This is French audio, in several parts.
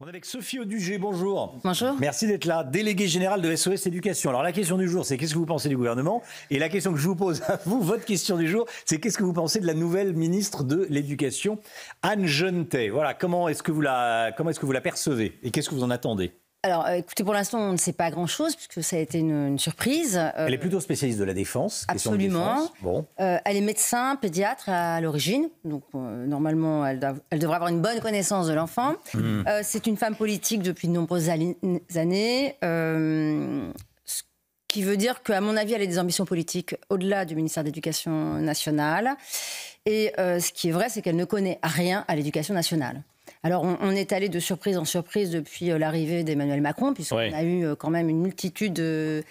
On est avec Sophie Audugé, bonjour. Bonjour. Merci d'être là, déléguée générale de SOS Éducation. Alors la question du jour, c'est qu'est-ce que vous pensez du gouvernement Et la question que je vous pose à vous, votre question du jour, c'est qu'est-ce que vous pensez de la nouvelle ministre de l'Éducation, Anne Jeunetet Voilà, comment est-ce que vous la, comment est-ce que vous la percevez et qu'est-ce que vous en attendez alors, euh, écoutez, pour l'instant, on ne sait pas grand-chose puisque ça a été une, surprise. Euh, elle est plutôt spécialiste de la défense. Absolument. Bon. Euh, elle est médecin, pédiatre à, l'origine, donc normalement, elle, devrait avoir une bonne connaissance de l'enfant. Hmm. c'est une femme politique depuis de nombreuses années, ce qui veut dire qu'à mon avis, elle a des ambitions politiques au-delà du ministère de l'Éducation nationale. Et ce qui est vrai, c'est qu'elle ne connaît rien à l'éducation nationale. Alors, on, est allé de surprise en surprise depuis euh, l'arrivée d'Emmanuel Macron, puisqu'on a eu euh, quand même une multitude euh,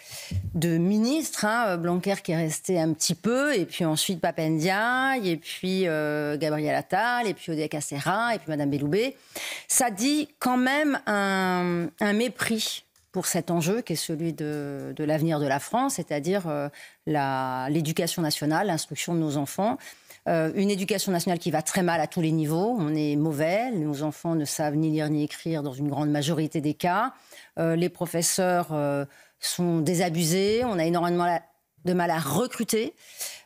de, ministres. Hein. Blanquer qui est resté un petit peu, et puis ensuite Papendia, et puis Gabriel Attal, et puis Odia Cacera, et puis Madame Belloubet. Ça dit quand même un mépris pour cet enjeu qui est celui de, l'avenir de la France, c'est-à-dire euh, l'éducation nationale, l'instruction de nos enfants. Euh, une éducation nationale qui va très mal à tous les niveaux. On est mauvais, nos enfants ne savent ni lire ni écrire dans une grande majorité des cas. Euh, les professeurs sont désabusés, on a énormément de mal à recruter.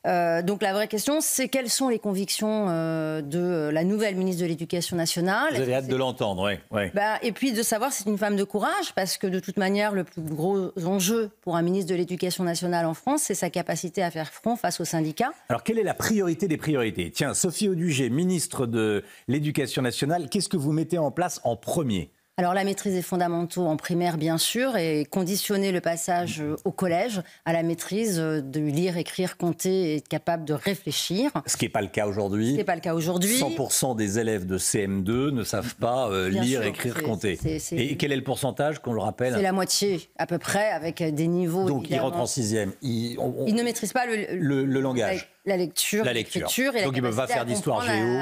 donc la vraie question, c'est quelles sont les convictions de la nouvelle ministre de l'Éducation nationale. Vous hâte de l'entendre, oui. Bah, et puis de savoir si c'est une femme de courage, parce que de toute manière, le plus gros enjeu pour un ministre de l'Éducation nationale en France, c'est sa capacité à faire front face aux syndicats. Alors, quelle est la priorité des priorités Tiens, Sophie Audugé, ministre de l'Éducation nationale, qu'est-ce que vous mettez en place en premier alors la maîtrise des fondamentaux en primaire, bien sûr, et conditionner le passage euh, au collège à la maîtrise euh, de lire, écrire, compter et être capable de réfléchir. Ce qui n'est pas le cas aujourd'hui. Ce n'est pas le cas aujourd'hui. 100% des élèves de CM2 ne savent pas euh, lire, écrire, compter. Et quel est le pourcentage qu'on le rappelle C'est la moitié à peu près, avec des niveaux. Donc ils rentrent en sixième. Ils, ne maîtrisent pas le, langage. La, lecture, la lecture. Et Donc, ne peuvent va faire d'histoire géo.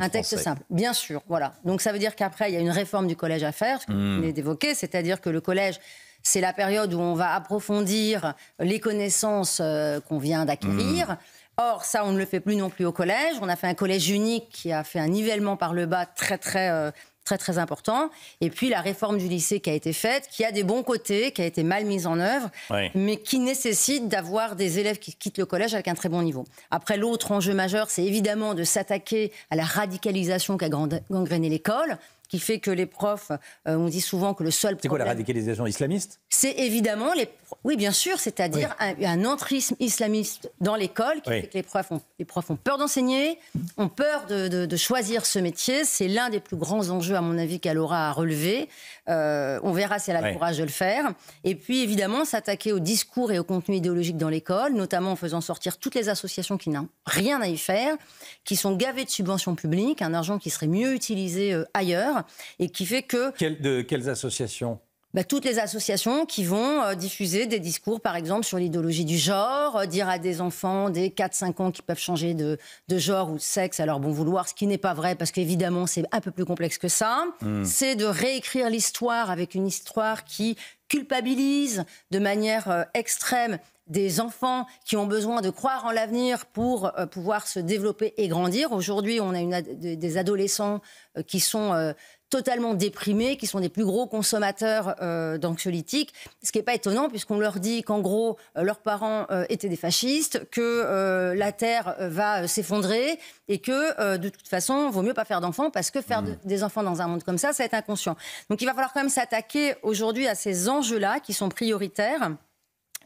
Un, texte simple, bien sûr. Voilà. Donc, ça veut dire qu'après, il y a une réforme du collège à faire, ce que vous hmm. d'évoquer, c'est-à-dire que le collège c'est la période où on va approfondir les connaissances euh, qu'on vient d'acquérir. Hmm. Or, ça, on ne le fait plus non plus au collège. On a fait un collège unique qui a fait un nivellement par le bas très, très, euh, très, très important. Et puis, la réforme du lycée qui a été faite, qui a des bons côtés, qui a été mal mise en œuvre, mais qui nécessite d'avoir des élèves qui quittent le collège avec un très bon niveau. Après, l'autre enjeu majeur, c'est évidemment de s'attaquer à la radicalisation qui a gangréné l'école qui fait que les profs, euh, on dit souvent que le seul problème... C'est quoi la radicalisation islamiste C'est évidemment les... Oui, bien sûr, c'est-à-dire un, entrisme islamiste dans l'école qui fait que les profs ont, les profs ont peur d'enseigner, ont peur de, choisir ce métier. C'est l'un des plus grands enjeux, à mon avis, qu'elle aura à relever. Euh, on verra si elle a le courage de le faire. Et puis, évidemment, s'attaquer au discours et au contenu idéologique dans l'école, notamment en faisant sortir toutes les associations qui n'ont rien à y faire, qui sont gavées de subventions publiques, un argent qui serait mieux utilisé euh, ailleurs et qui fait que... de quelles associations bah, toutes les associations qui vont euh, diffuser des discours, par exemple, sur l'idéologie du genre, euh, dire à des enfants des 4-5 ans qui peuvent changer de, genre ou de sexe à leur bon vouloir, ce qui n'est pas vrai parce qu'évidemment c'est un peu plus complexe que ça. Hmm. C'est de réécrire l'histoire avec une histoire qui culpabilise de manière euh, extrême des enfants qui ont besoin de croire en l'avenir pour pouvoir se développer et grandir. Aujourd'hui, on a des adolescents qui sont totalement déprimés, qui sont des plus gros consommateurs euh, d'anxiolytiques, ce qui n'est pas étonnant puisqu'on leur dit qu'en gros, euh, leurs parents euh, étaient des fascistes, que la Terre va s'effondrer et que de toute façon, vaut mieux pas faire d'enfants parce que faire mmh. des enfants dans un monde comme ça, ça va être inconscient. Donc il va falloir quand même s'attaquer aujourd'hui à ces enjeux-là qui sont prioritaires.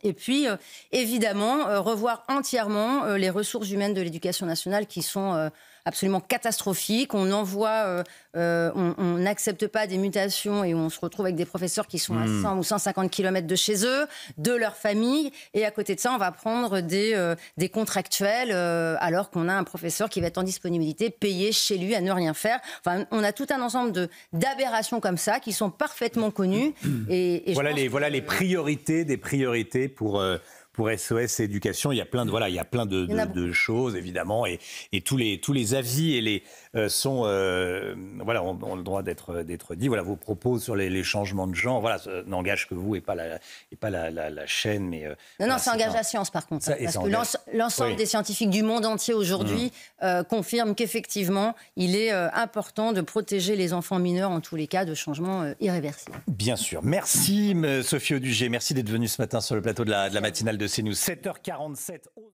Et puis, évidemment, revoir entièrement les ressources humaines de l'éducation nationale qui sont absolument catastrophique. On envoie, euh, euh, on n'accepte pas des mutations et on se retrouve avec des professeurs qui sont à 100 hmm. ou 150 km de chez eux, de leur famille. Et à côté de ça, on va prendre des, euh, des contractuels alors qu'on a un professeur qui va être en disponibilité, payé chez lui à ne rien faire. Enfin, on a tout un ensemble d'aberrations comme ça qui sont parfaitement connues. Hmm. Et, voilà, les, voilà les priorités des priorités pour pour SOS Éducation. Il y a plein de, voilà, il y a plein de, choses, évidemment, et, et, tous, les, tous les avis et les, euh, sont, euh, voilà, ont, le droit d'être dit. Voilà, vos propos sur les, changements de genre, voilà, n'engage que vous et pas la, et pas la, la, chaîne. Mais, euh, non, non, ça engage la science, par contre. parce que l'ensemble des scientifiques du monde entier aujourd'hui confirme mm. confirment qu'effectivement, il est important de protéger les enfants mineurs en tous les cas de changements irréversibles. Bien sûr. Merci, Sophie Audugé. Merci d'être venue ce matin sur le plateau de la, de la matinale c'est nous 7h47.